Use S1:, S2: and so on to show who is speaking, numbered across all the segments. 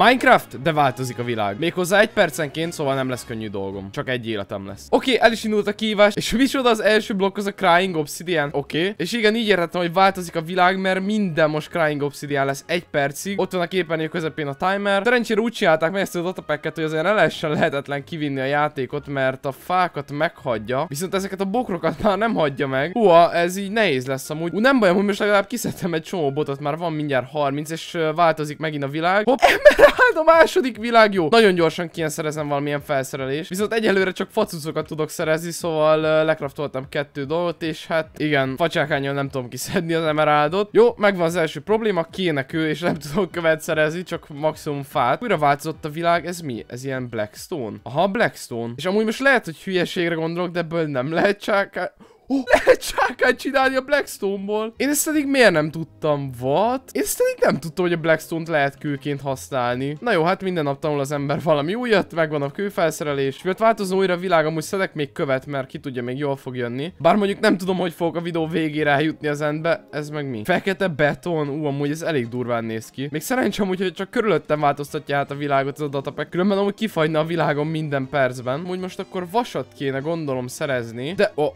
S1: Minecraft, de változik a világ. Méghozzá egy percenként, szóval nem lesz könnyű dolgom. Csak egy életem lesz. Oké, okay, el is indult a kívás, és micsoda az első blokk az a Crying Obsidian, oké. Okay. És igen, így értettem, hogy változik a világ, mert minden most Crying Obsidian lesz egy percig. Ott van a képernyő közepén a timer. Szerencsére úgy csinálták meg ezt a datapacket, hogy azért lehessen lehetetlen kivinni a játékot, mert a fákat meghagyja. Viszont ezeket a bokrokat már nem hagyja meg. Húha, ez így nehéz lesz amúgy. Ú, nem bajom, hogy most legalább kiszedtem egy csomó botot, már van mindjárt 30, és változik megint a világ. Hopp, hát a második világ jó. Nagyon gyorsan kien szerezem valamilyen felszerelést. Viszont egyelőre csak facucokat tudok szerezni, szóval uh, lekraftoltam kettő dolgot, és hát igen, facsákányon nem tudom kiszedni az emeráldot. Jó, megvan az első probléma, kéne kő, és nem tudok követ szerezni, csak maximum fát. Újra változott a világ, ez mi? Ez ilyen Blackstone? Aha, Blackstone. És amúgy most lehet, hogy hülyeségre gondolok, de ebből nem lehet csak... Oh, lehet sákát csinálni a Blackstone-ból. Én ezt eddig miért nem tudtam, what? Én ezt eddig nem tudtam, hogy a Blackstone-t lehet kőként használni. Na jó, hát minden nap tanul az ember valami újat, megvan a kőfelszerelés. Mert változó újra a világ, amúgy szedek még követ, mert ki tudja, még jól fog jönni. Bár mondjuk nem tudom, hogy fog a videó végére eljutni az endbe, ez meg mi? Fekete beton, ú, amúgy ez elég durván néz ki. Még szerencsém, hogy csak körülöttem változtatja át a világot az adatapek. különben amúgy kifagyna a világon minden percben. Úgy most akkor vasat kéne gondolom szerezni, de a oh,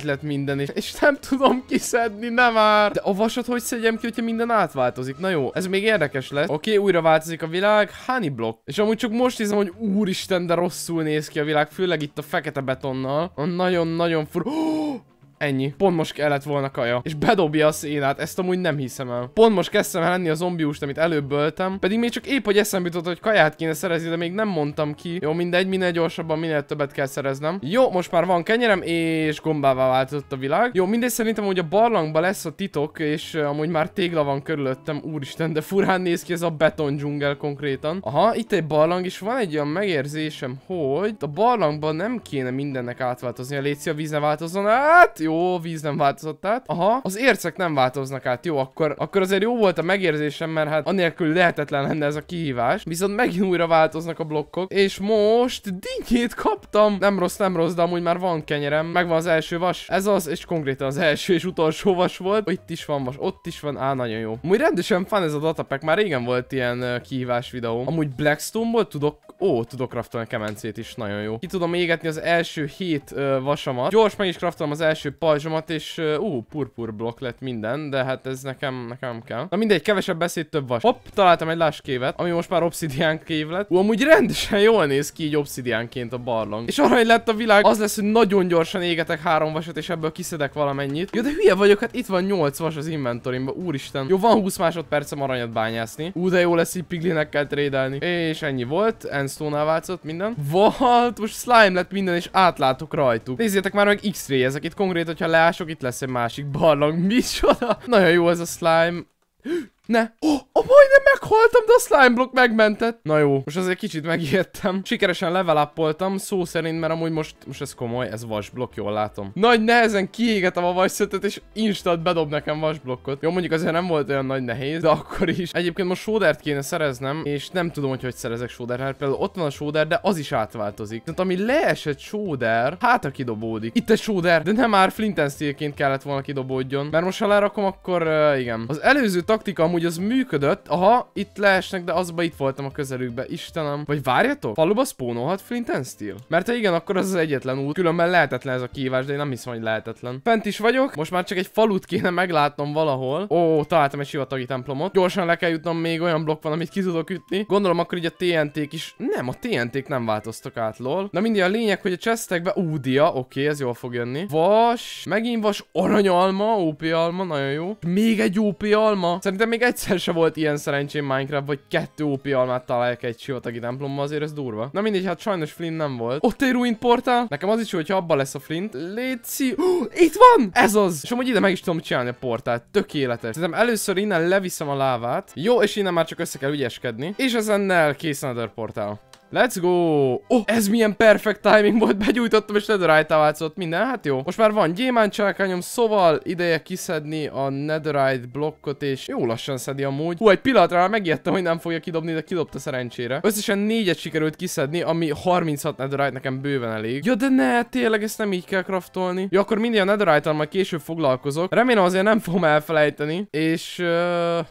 S1: átvált lett minden, és, és nem tudom kiszedni, nem már. De a vasat hogy szedjem ki, hogyha minden átváltozik? Na jó, ez még érdekes lesz. Oké, okay, újra változik a világ. Honey block. És amúgy csak most hiszem, hogy úristen, de rosszul néz ki a világ, főleg itt a fekete betonnal. Nagyon-nagyon fur... Oh! Ennyi. Pont most kellett volna kaja. És bedobja a szénát, ezt amúgy nem hiszem el. Pont most kezdtem el enni a zombiust, amit előbb öltem. Pedig még csak épp, hogy eszembe jutott, hogy kaját kéne szerezni, de még nem mondtam ki. Jó, mindegy, minél gyorsabban, minél többet kell szereznem. Jó, most már van kenyerem, és gombává változott a világ. Jó, mindegy, szerintem, hogy a barlangban lesz a titok, és uh, amúgy már tégla van körülöttem. Úristen, de furán néz ki ez a beton dzsungel konkrétan. Aha, itt egy barlang, és van egy olyan megérzésem, hogy a barlangban nem kéne mindennek átváltozni. A léci a víz változzon át. Jó, jó, víz nem változott át. Aha, az ércek nem változnak át, jó, akkor, akkor azért jó volt a megérzésem, mert hát anélkül lehetetlen lenne ez a kihívás. Viszont megint újra változnak a blokkok, és most dinkét kaptam. Nem rossz, nem rossz, de amúgy már van kenyerem, megvan az első vas. Ez az, és konkrétan az első és utolsó vas volt. Itt is van vas, ott is van, á, nagyon jó. Amúgy rendesen fan ez a datapack, már régen volt ilyen uh, kihívás videó. Amúgy Blackstone-ból tudok, ó, tudok craftolni a kemencét is, nagyon jó. Ki tudom égetni az első hét uh, vasamat. Gyors meg is craftolom az első pajzsomat, és ú, uh, purpur blokk lett minden, de hát ez nekem, nekem kell. Na mindegy, kevesebb beszéd, több vas. Hopp, találtam egy láskévet, ami most már obszidián kév lett. Ú, amúgy rendesen jól néz ki így obszidiánként a barlang. És arra, hogy lett a világ, az lesz, hogy nagyon gyorsan égetek három vasat, és ebből kiszedek valamennyit. Jó, de hülye vagyok, hát itt van 8 vas az inventorimban, úristen. Jó, van 20 másodpercem aranyat bányászni. Ú, de jó lesz így piglinekkel trédelni. És ennyi volt, endstone változott minden. Volt, most slime lett minden, és átlátok rajtuk. Nézzétek már meg x-ray ezek itt konkrét hogyha leások, itt lesz egy másik barlang. Micsoda? Nagyon jó ez a slime. Ne! Oh, oh, majdnem meghaltam, de a slime block megmentett. Na jó, most azért kicsit megijedtem. Sikeresen level szó szerint, mert amúgy most, most ez komoly, ez vasblokk, jól látom. Nagy nehezen kiégetem a vasszötöt, és instant bedob nekem vasblokkot. Jó, mondjuk azért nem volt olyan nagy nehéz, de akkor is. Egyébként most sódert kéne szereznem, és nem tudom, hogy hogy szerezek sódert. Hát például ott van a sóder, de az is átváltozik. Tehát ami leesett sóder, hát a kidobódik. Itt egy sóder, de nem már flint kellett volna kidobódjon. Mert most ha lerakom, akkor uh, igen. Az előző taktika amúgy amúgy az működött. Aha, itt leesnek, de azba itt voltam a közelükbe. Istenem. Vagy várjatok? Faluba spónolhat Flint and Steel? Mert ha igen, akkor az az egyetlen út. Különben lehetetlen ez a kívás, de én nem hiszem, hogy lehetetlen. Fent is vagyok, most már csak egy falut kéne meglátnom valahol. Ó, találtam egy sivatagi templomot. Gyorsan le kell jutnom, még olyan blokk van, amit ki tudok ütni. Gondolom akkor így a TNT-k is. Nem, a TNT-k nem változtak át, lol. Na mindig a lényeg, hogy a csesztekbe údia, oké, ez jól fog jönni. Vas, megint vas, aranyalma, alma nagyon jó. Még egy alma Szerintem még egyszer se volt ilyen szerencsém Minecraft, vagy kettő OP almát találják egy sivatagi templomba, azért ez durva. Na mindegy, hát sajnos Flint nem volt. Ott egy ruin portál. Nekem az is, hogyha abban lesz a Flint. Léci. Oh, itt van! Ez az! És amúgy ide meg is tudom csinálni a portált. Tökéletes. Szerintem először innen leviszem a lávát. Jó, és innen már csak össze kell ügyeskedni. És ezennel kész Nether portál. Let's go! Oh, ez milyen perfect timing volt, begyújtottam és netherite változott minden, hát jó. Most már van gyémántcsákányom, szóval ideje kiszedni a netherite blokkot, és jó lassan szedi amúgy. Hú, egy pillanatra már megijedtem, hogy nem fogja kidobni, de kidobta szerencsére. Összesen négyet sikerült kiszedni, ami 36 netherite nekem bőven elég. Ja, de ne, tényleg ezt nem így kell craftolni. Ja, akkor mindig a netherite majd később foglalkozok. Remélem azért nem fogom elfelejteni. És... Uh,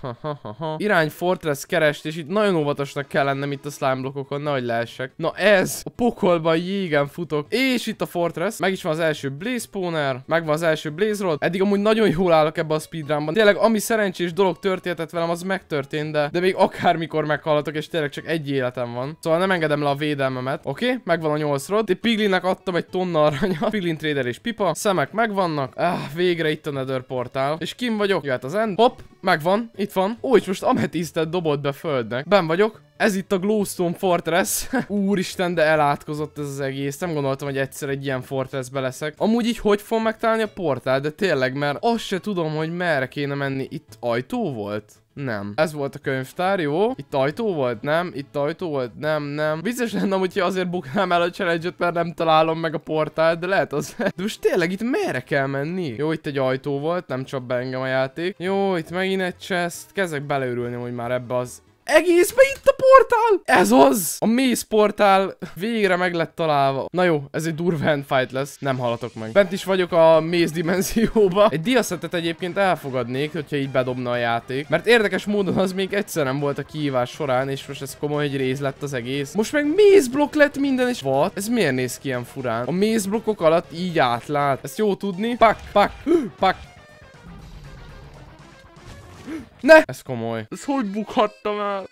S1: ha, ha, ha, ha. Irány Fortress kerest, és itt nagyon óvatosnak kell lennem itt a slime blokkokon, nehogy leessek. Na ez, a pokolban jégen futok. És itt a Fortress, meg is van az első Blaze Spawner, meg van az első Blaze Rod. Eddig amúgy nagyon jól állok ebbe a speedrunban. Tényleg, ami szerencsés dolog történtett velem, az megtörtént, de, de még akármikor meghallatok, és tényleg csak egy életem van. Szóval nem engedem le a védelmemet. Oké, okay? megvan a 8 Rod. Itt Piglinnek adtam egy tonna aranyat. Piglin Trader és Pipa. Szemek megvannak. Ah, végre itt a Nether portál. És kim vagyok? Jöhet az end. Hop, megvan, itt van. Ó, és most ametisztet dobott be földnek. Ben vagyok, ez itt a Glowstone Fortress. Úristen, de elátkozott ez az egész. Nem gondoltam, hogy egyszer egy ilyen Fortressbe leszek. Amúgy így hogy fog megtalálni a portál, de tényleg, mert azt se tudom, hogy merre kéne menni. Itt ajtó volt? Nem. Ez volt a könyvtár, jó? Itt ajtó volt, nem? Itt ajtó volt, nem, nem. Biztos lenne, hogyha azért buknám el a challenge mert nem találom meg a portált, de lehet az. De most tényleg itt merre kell menni? Jó, itt egy ajtó volt, nem csap be engem a játék. Jó, itt megint egy chest. Kezdek beleörülni, hogy már ebbe az egészbe itt a portál? Ez az! A méz portál végre meg lett találva. Na jó, ez egy durva handfight lesz. Nem halatok meg. Bent is vagyok a méz dimenzióba. Egy diaszetet egyébként elfogadnék, hogyha így bedobna a játék. Mert érdekes módon az még egyszer nem volt a kihívás során, és most ez komoly egy rész lett az egész. Most meg blokk lett minden, és volt. Ez miért néz ki ilyen furán? A blokkok alatt így átlát. Ezt jó tudni. Pak, pak, pak, ne! Ez komoly. Ez hogy bukhattam el?